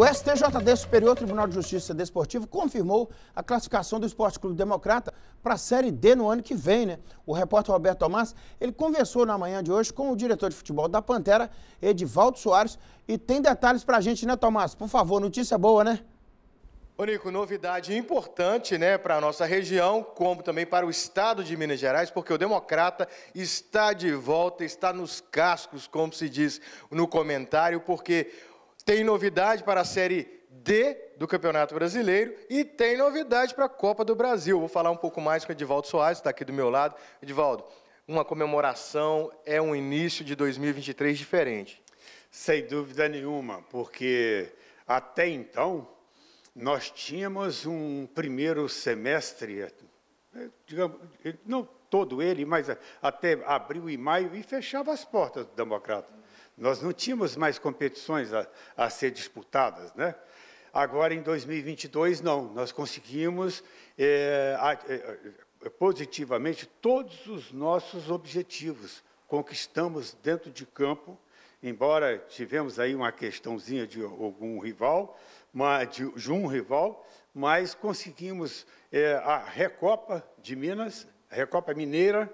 O STJD, Superior Tribunal de Justiça Desportivo, confirmou a classificação do Esporte Clube Democrata para a Série D no ano que vem, né? O repórter Roberto Tomás, ele conversou na manhã de hoje com o diretor de futebol da Pantera, Edivaldo Soares, e tem detalhes para a gente, né, Tomás? Por favor, notícia boa, né? Ô Nico, novidade importante né, para a nossa região, como também para o estado de Minas Gerais, porque o Democrata está de volta, está nos cascos, como se diz no comentário, porque tem novidade para a Série D do Campeonato Brasileiro e tem novidade para a Copa do Brasil. Vou falar um pouco mais com o Edivaldo Soares, está aqui do meu lado. Edivaldo, uma comemoração é um início de 2023 diferente. Sem dúvida nenhuma, porque até então nós tínhamos um primeiro semestre, eh, digamos, eh, não todo ele, mas eh, até abril e maio, e fechava as portas do Democrata nós não tínhamos mais competições a, a ser disputadas, né? Agora, em 2022, não. Nós conseguimos é, é, positivamente todos os nossos objetivos. Conquistamos dentro de campo, embora tivemos aí uma questãozinha de algum rival, de, de um rival, mas conseguimos é, a Recopa de Minas, a Recopa Mineira,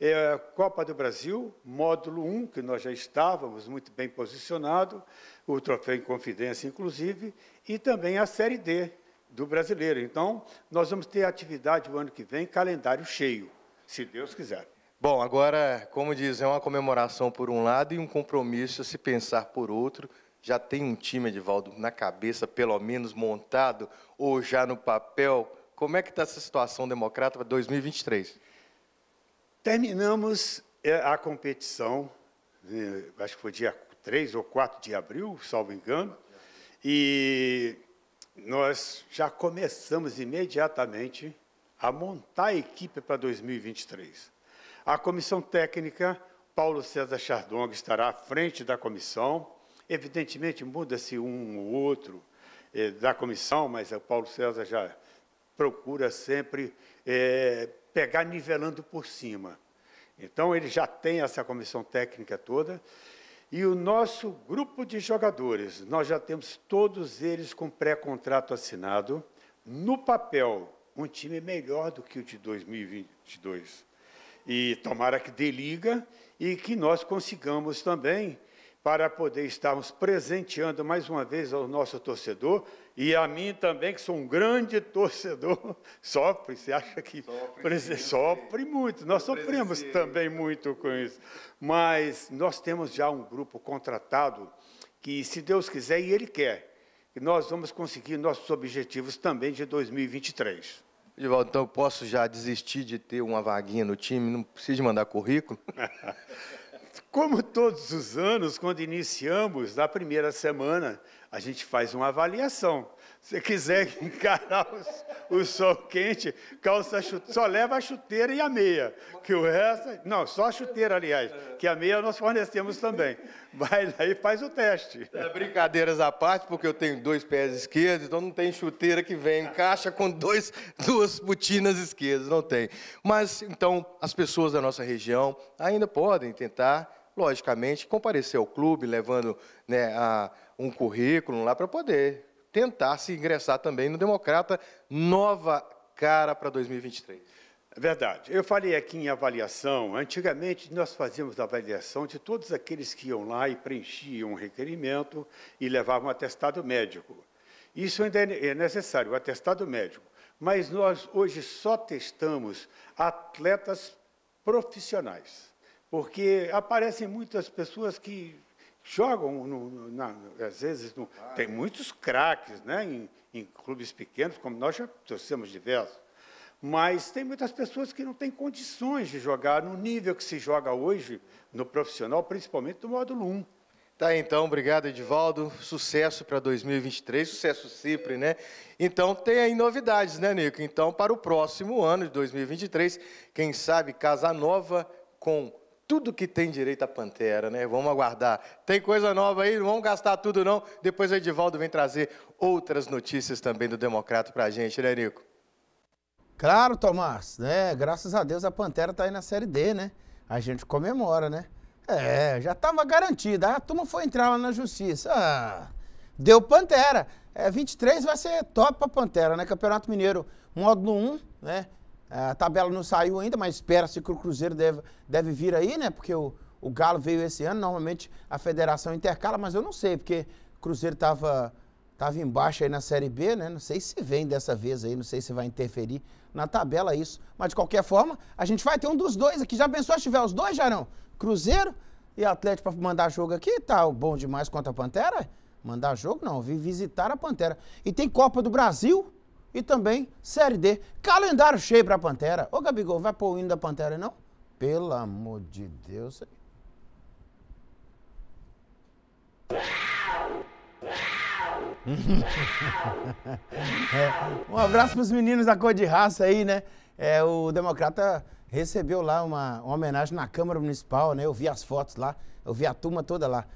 é, Copa do Brasil, módulo 1, que nós já estávamos muito bem posicionado, o troféu em confidência, inclusive, e também a Série D do brasileiro. Então, nós vamos ter atividade o ano que vem, calendário cheio, se Deus quiser. Bom, agora, como diz, é uma comemoração por um lado e um compromisso a se pensar por outro. Já tem um time, Edivaldo, na cabeça, pelo menos montado, ou já no papel? Como é que está essa situação democrata para 2023? Terminamos é, a competição, né, acho que foi dia 3 ou 4 de abril, salvo engano, e nós já começamos imediatamente a montar a equipe para 2023. A comissão técnica, Paulo César Chardong estará à frente da comissão. Evidentemente, muda-se um ou outro é, da comissão, mas o Paulo César já procura sempre é, pegar nivelando por cima. Então, ele já tem essa comissão técnica toda. E o nosso grupo de jogadores, nós já temos todos eles com pré-contrato assinado. No papel, um time melhor do que o de 2022. E tomara que dê liga e que nós consigamos também, para poder estarmos presenteando mais uma vez ao nosso torcedor, e a mim também, que sou um grande torcedor, sofre, você acha que sofre, sim, sofre muito, nós sofremos também muito com isso. Mas nós temos já um grupo contratado que, se Deus quiser, e Ele quer, que nós vamos conseguir nossos objetivos também de 2023. Edivaldo, então eu posso já desistir de ter uma vaguinha no time, não preciso mandar currículo? Como todos os anos, quando iniciamos, na primeira semana, a gente faz uma avaliação você quiser encarar o sol quente, calça só leva a chuteira e a meia, que o resto, não, só a chuteira, aliás, que a meia nós fornecemos também. Vai lá e faz o teste. É, brincadeiras à parte, porque eu tenho dois pés esquerdos, então não tem chuteira que vem em caixa com dois, duas botinas esquerdas, não tem. Mas, então, as pessoas da nossa região ainda podem tentar, logicamente, comparecer ao clube, levando né, a, um currículo lá para poder tentar se ingressar também no Democrata, nova cara para 2023. É verdade. Eu falei aqui em avaliação. Antigamente, nós fazíamos avaliação de todos aqueles que iam lá e preenchiam um requerimento e levavam um atestado médico. Isso ainda é, é necessário, o atestado médico. Mas nós, hoje, só testamos atletas profissionais, porque aparecem muitas pessoas que jogam, no, na, às vezes, no, ah, tem é. muitos craques né, em, em, clubes pequenos, como nós já torcemos diversos, mas tem muitas pessoas que não têm condições de jogar no nível que se joga hoje no profissional, principalmente no módulo 1. Tá, então, obrigado, Edivaldo. Sucesso para 2023, sucesso sempre, né? Então, tem aí novidades, né, Nico? Então, para o próximo ano de 2023, quem sabe Casa Nova com tudo que tem direito à Pantera, né? Vamos aguardar. Tem coisa nova aí, não vamos gastar tudo não. Depois o Edivaldo vem trazer outras notícias também do Democrata para a gente, né, Nico? Claro, Tomás, né? Graças a Deus a Pantera está aí na Série D, né? A gente comemora, né? É, já estava garantida. A turma foi entrar lá na justiça. Ah, deu Pantera. É, 23 vai ser top pra Pantera, né? Campeonato Mineiro, módulo 1, né? É, a tabela não saiu ainda, mas espera-se que o Cruzeiro deve, deve vir aí, né? Porque o, o Galo veio esse ano, normalmente a federação intercala, mas eu não sei, porque o Cruzeiro estava tava embaixo aí na Série B, né? Não sei se vem dessa vez aí, não sei se vai interferir na tabela isso. Mas de qualquer forma, a gente vai ter um dos dois aqui. Já pensou se tiver os dois, Jarão? Cruzeiro e Atlético para mandar jogo aqui? Tá bom demais contra a Pantera? Mandar jogo não, vim visitar a Pantera. E tem Copa do Brasil e também Série D. Calendário cheio para a Pantera. Ô, Gabigol, vai pôr o hino da Pantera, não? Pelo amor de Deus. é, um abraço para os meninos da cor de raça aí, né? É, o Democrata recebeu lá uma, uma homenagem na Câmara Municipal, né? Eu vi as fotos lá, eu vi a turma toda lá.